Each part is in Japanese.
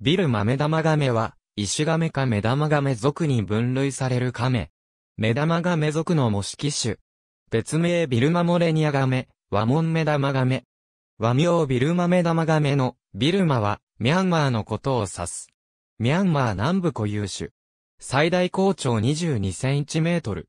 ビルマメダマガメは、イシガメかメダマガメ属に分類されるカメ。メダマガメ属の模式種。別名ビルマモレニアガメ、ワモンメダマガメ。和名ビルマメダマガメの、ビルマは、ミャンマーのことを指す。ミャンマー南部固有種。最大高長22センチメートル。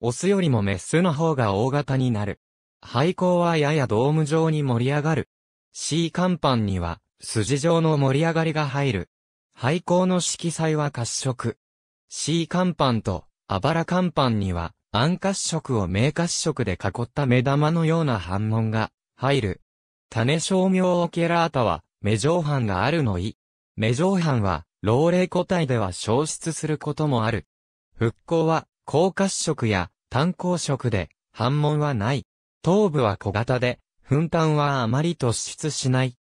オスよりもメスの方が大型になる。廃校はややドーム状に盛り上がる。C 甲板には、筋状の盛り上がりが入る。廃校の色彩は褐色。C 乾板とあばら乾板には暗褐色を明褐色で囲った目玉のような反問が入る。種商名オケラータは目上半があるのい。目上半は老齢個体では消失することもある。復興は高褐色や単鉱色で反問はない。頭部は小型で、粉炭はあまり突出しない。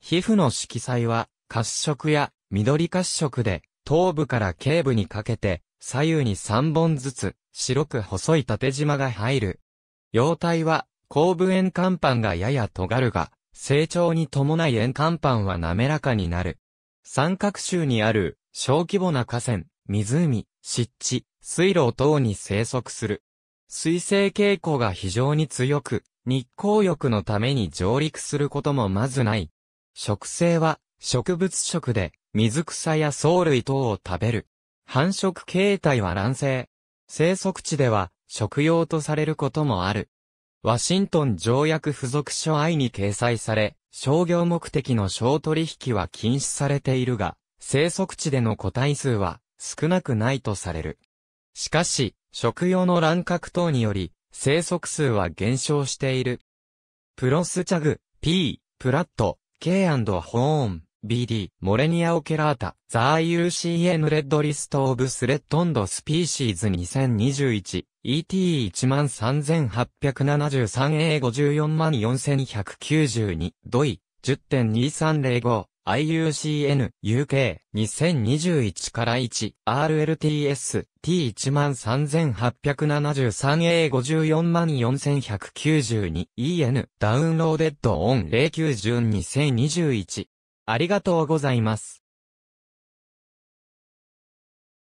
皮膚の色彩は、褐色や緑褐色で、頭部から頸部にかけて、左右に3本ずつ、白く細い縦縞が入る。様態は、後部円甲板がやや尖るが、成長に伴い円甲板は滑らかになる。三角州にある、小規模な河川、湖、湿地、水路等に生息する。水性傾向が非常に強く、日光浴のために上陸することもまずない、食生は植物食で水草や藻類等を食べる。繁殖形態は卵生。生息地では食用とされることもある。ワシントン条約付属書 I に掲載され、商業目的の小取引は禁止されているが、生息地での個体数は少なくないとされる。しかし、食用の乱獲等により、生息数は減少している。プロスチャグ、P、プラット、K&Horn, BD、モレニアオケラータ、ザー UCN レッドリストオブスレッドンドスピーシーズ2021、ET13873A5444192、ドイ、10.2305。IUCN UK 2021から 1RLTS T13873A54492 1 EN ダウンローデッドオン09 1 0 2021ありがとうございます。